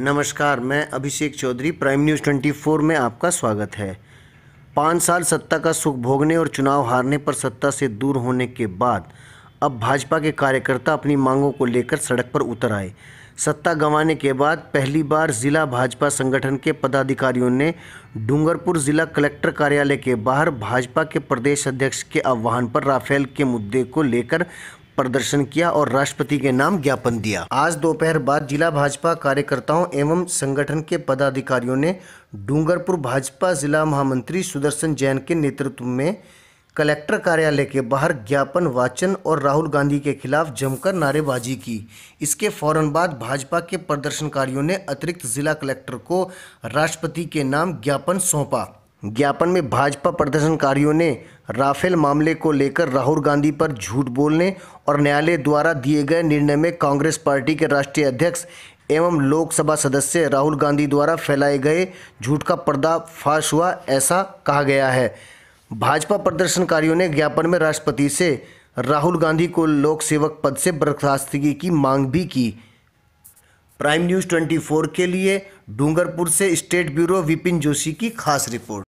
नमस्कार मैं अभिषेक Chaudhary prime news 24 में आपका स्वागत है पाँच साल सत्ता का सुख भोगने और चुनाव हारने पर सत्ता से दूर होने के बाद अब भाजपा के कार्यकर्ता अपनी मांगों को लेकर सड़क पर उतर आए सत्ता गंवाने के बाद पहली बार जिला भाजपा संगठन के पदाधिकारियों ने डूंगरपुर जिला कलेक्टर कार्यालय के बाहर भाजपा के प्रदेश अध्यक्ष के आह्वान पर राफेल के मुद्दे को लेकर प्रदर्शन किया और राष्ट्रपति के नाम ज्ञापन दिया आज दोपहर बाद जिला भाजपा कार्यकर्ताओं एवं संगठन के पदाधिकारियों ने डूंगरपुर भाजपा जिला महामंत्री सुदर्शन जैन के नेतृत्व में कलेक्टर कार्यालय के बाहर ज्ञापन वाचन और राहुल गांधी के खिलाफ जमकर नारेबाजी की इसके फौरन बाद भाजपा के प्रदर्शनकारियों ने अतिरिक्त जिला कलेक्टर को राष्ट्रपति के नाम ज्ञापन सौंपा ज्ञापन में भाजपा प्रदर्शनकारियों ने राफेल मामले को लेकर राहुल गांधी पर झूठ बोलने और न्यायालय द्वारा दिए गए निर्णय में कांग्रेस पार्टी के राष्ट्रीय अध्यक्ष एवं लोकसभा सदस्य राहुल गांधी द्वारा फैलाए गए झूठ का पर्दाफाश हुआ ऐसा कहा गया है भाजपा प्रदर्शनकारियों ने ज्ञापन में राष्ट्रपति से राहुल गांधी को लोक सेवक पद से बर्खास्तगी की मांग भी की प्राइम न्यूज़ 24 के लिए डूंगरपुर से स्टेट ब्यूरो विपिन जोशी की खास रिपोर्ट